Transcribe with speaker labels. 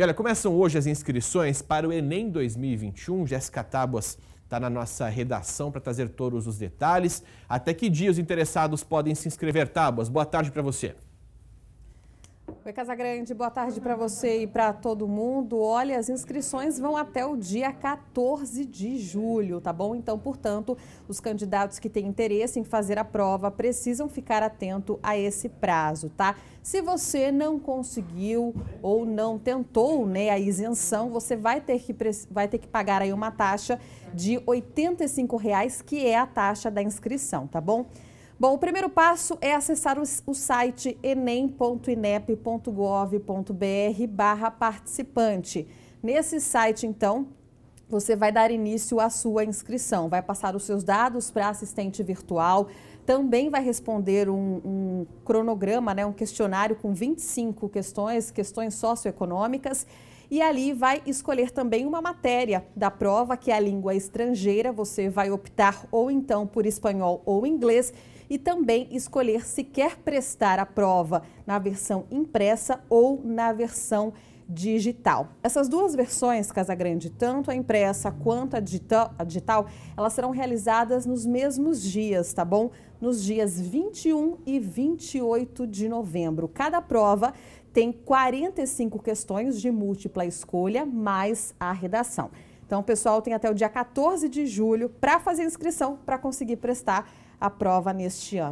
Speaker 1: E olha, começam hoje as inscrições para o Enem 2021. Jéssica Tábuas está na nossa redação para trazer todos os detalhes. Até que dia os interessados podem se inscrever? Tábuas, boa tarde para você.
Speaker 2: Oi, Casagrande, boa tarde para você e para todo mundo. Olha, as inscrições vão até o dia 14 de julho, tá bom? Então, portanto, os candidatos que têm interesse em fazer a prova precisam ficar atento a esse prazo, tá? Se você não conseguiu ou não tentou né, a isenção, você vai ter que, vai ter que pagar aí uma taxa de R$ 85,00, que é a taxa da inscrição, tá bom? Bom, o primeiro passo é acessar o, site enem.inep.gov.br barra participante. Nesse site, então, você vai dar início à sua inscrição, vai passar os seus dados para assistente virtual, também vai responder um, um, cronograma, né, um questionário com 25 questões, questões socioeconômicas, e ali vai escolher também uma matéria da prova, que é a língua estrangeira, você vai optar ou então por espanhol ou inglês, e também escolher se quer prestar a prova na versão impressa ou na versão digital. Essas duas versões, Casagrande, tanto a impressa quanto a digital, a digital, elas serão realizadas nos mesmos dias, tá bom? Nos dias 21 e 28 de novembro. Cada prova tem 45 questões de múltipla escolha, mais a redação. Então, o pessoal tem até o dia 14 de julho para fazer inscrição, para conseguir prestar a prova neste ano.